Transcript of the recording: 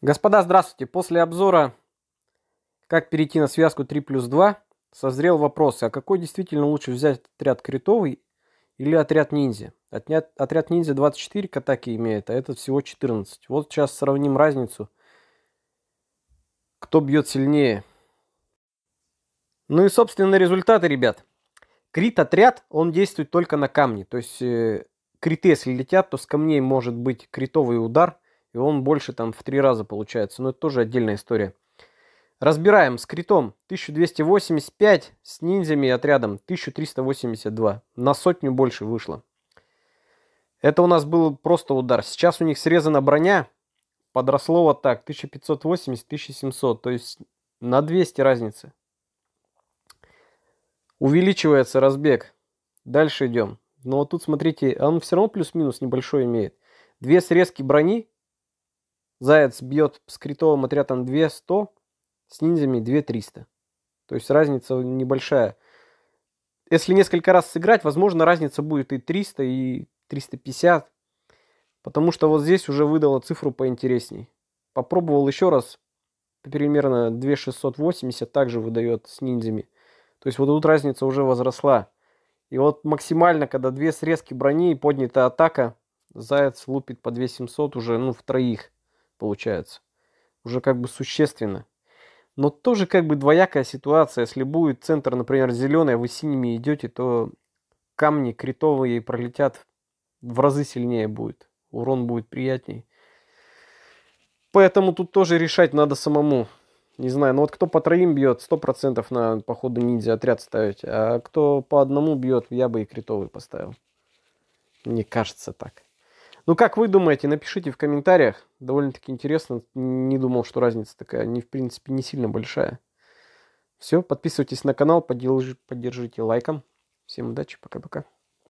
Господа, здравствуйте! После обзора «Как перейти на связку 3 плюс 2» созрел вопрос, а какой действительно лучше взять отряд критовый или отряд ниндзя? Отнят, отряд ниндзя 24 к атаке имеет, а этот всего 14. Вот сейчас сравним разницу, кто бьет сильнее. Ну и, собственно, результаты, ребят. Крит-отряд, он действует только на камни. То есть э, криты, если летят, то с камней может быть критовый удар – и он больше там в три раза получается. Но ну, это тоже отдельная история. Разбираем с критом 1285, с ниндзями и отрядом 1382. На сотню больше вышло. Это у нас был просто удар. Сейчас у них срезана броня. Подросло вот так. 1580-1700. То есть на 200 разницы. Увеличивается разбег. Дальше идем. Но вот тут, смотрите, он все равно плюс-минус небольшой имеет. Две срезки брони Заяц бьет с критовым отрядом 2100, с ниндзями 2300. То есть разница небольшая. Если несколько раз сыграть, возможно, разница будет и 300, и 350. Потому что вот здесь уже выдала цифру поинтересней. Попробовал еще раз. Примерно 2680 также выдает с ниндзями. То есть вот тут разница уже возросла. И вот максимально, когда две срезки брони и поднятая атака, заяц лупит по 2700 уже, ну, в троих получается. Уже как бы существенно. Но тоже как бы двоякая ситуация. Если будет центр, например, зеленый, а вы синими идете, то камни критовые пролетят в разы сильнее будет. Урон будет приятней. Поэтому тут тоже решать надо самому. Не знаю, но ну вот кто по троим бьет, 100% на походу ниндзя отряд ставить. А кто по одному бьет, я бы и критовый поставил. Мне кажется так. Ну, как вы думаете, напишите в комментариях. Довольно-таки интересно. Не думал, что разница такая, не, в принципе, не сильно большая. Все, подписывайтесь на канал, поддержите лайком. Всем удачи, пока-пока.